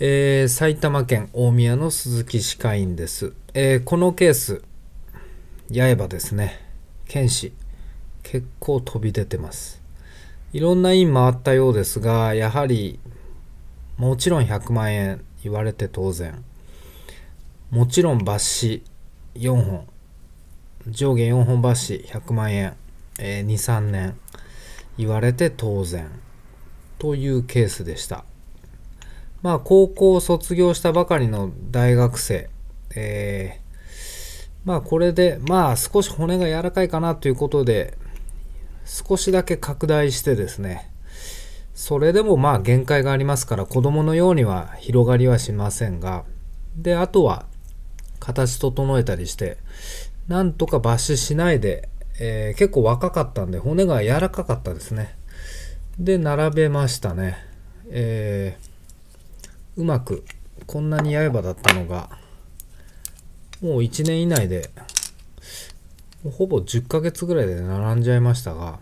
えー、埼玉県大宮の鈴木歯科医院です、えー、このケース歯ですね剣士結構飛び出てますいろんな院回ったようですがやはりもちろん100万円言われて当然もちろん抜歯4本上下4本抜歯100万円、えー、23年言われて当然というケースでしたまあ、高校を卒業したばかりの大学生、えー、まあ、これで、まあ、少し骨が柔らかいかなということで、少しだけ拡大してですね、それでもまあ限界がありますから子供のようには広がりはしませんが、で、あとは形整えたりして、なんとか抜歯しないで、えー、結構若かったんで骨が柔らかかったですね。で、並べましたね。えーうまくこんなに刃だったのがもう1年以内でほぼ10ヶ月ぐらいで並んじゃいましたが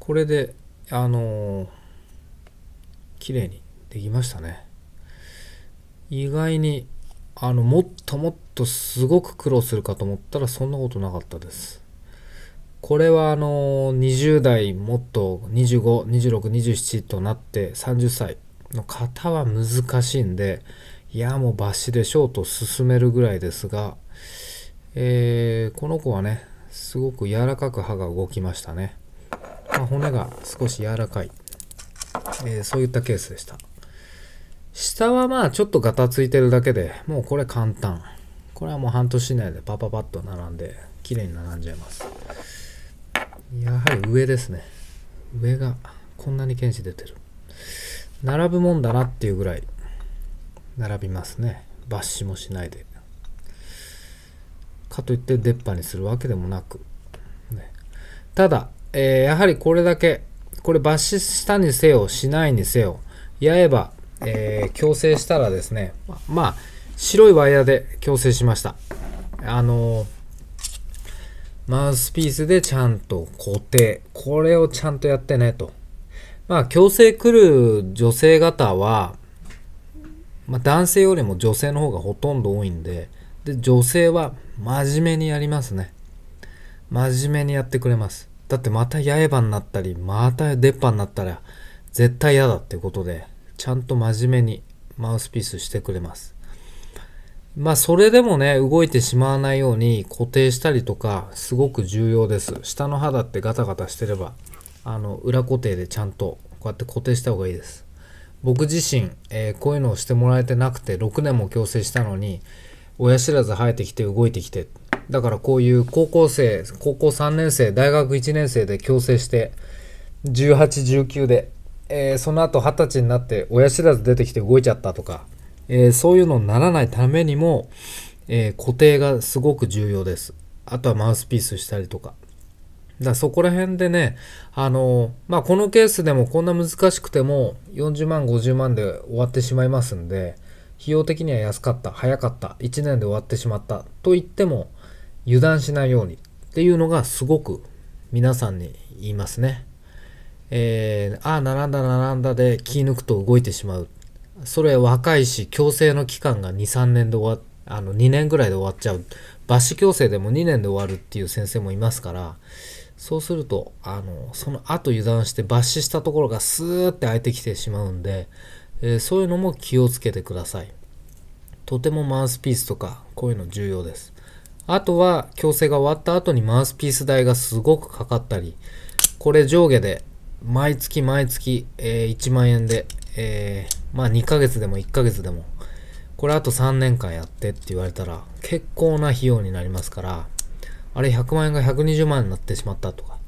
これであのー、綺麗にできましたね意外にあのもっともっとすごく苦労するかと思ったらそんなことなかったですこれはあのー、20代もっと252627となって30歳の方は難しいんで、いや、もう抜歯でショート進めるぐらいですが、えー、この子はね、すごく柔らかく歯が動きましたね。まあ、骨が少し柔らかい、えー、そういったケースでした。下はまあちょっとガタついてるだけでもうこれ簡単。これはもう半年以内でパパパッと並んで綺麗に並んじゃいます。やはり上ですね。上がこんなに剣士出てる。並ぶもんだなっていうぐらい並びますね抜歯もしないでかといって出っ歯にするわけでもなく、ね、ただ、えー、やはりこれだけこれ抜歯したにせよしないにせよやえば、えー、矯正したらですねまあ白いワイヤーで矯正しましたあのー、マウスピースでちゃんと固定これをちゃんとやってねとまあ、強制来る女性方は、まあ、男性よりも女性の方がほとんど多いんで、で、女性は真面目にやりますね。真面目にやってくれます。だってまた八重歯になったり、また出っ歯になったら、絶対嫌だってことで、ちゃんと真面目にマウスピースしてくれます。まあ、それでもね、動いてしまわないように固定したりとか、すごく重要です。下の歯だってガタガタしてれば、あの裏固定でちゃんとこうやって固定した方がいいです僕自身、えー、こういうのをしてもらえてなくて6年も矯正したのに親知らず生えてきて動いてきてだからこういう高校生高校3年生大学1年生で矯正して1819で、えー、その後二十歳になって親知らず出てきて動いちゃったとか、えー、そういうのにならないためにも、え固定がすごく重要ですあとはマウスピースしたりとかだそこら辺でね、あの、まあ、このケースでもこんな難しくても40万、50万で終わってしまいますんで、費用的には安かった、早かった、1年で終わってしまったと言っても油断しないようにっていうのがすごく皆さんに言いますね。えー、ああ、並んだ並んだで気抜くと動いてしまう。それ若いし、強制の期間が2、3年で終わあの2年ぐらいで終わっちゃう。抜歯矯正でも2年で終わるっていう先生もいますから、そうすると、あの、その後油断して抜歯したところがスーって開いてきてしまうんで、えー、そういうのも気をつけてください。とてもマウスピースとか、こういうの重要です。あとは、矯正が終わった後にマウスピース代がすごくかかったり、これ上下で、毎月毎月、えー、1万円で、えー、まあ2ヶ月でも1ヶ月でも、これあと3年間やってって言われたら、結構な費用になりますから、あれ100万円が120万円になってしまったとか、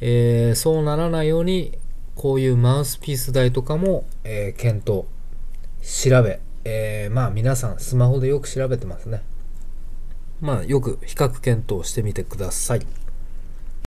えー、そうならないように、こういうマウスピース代とかも、えー、検討、調べ、えー、まあ皆さんスマホでよく調べてますね。まあよく比較検討してみてください。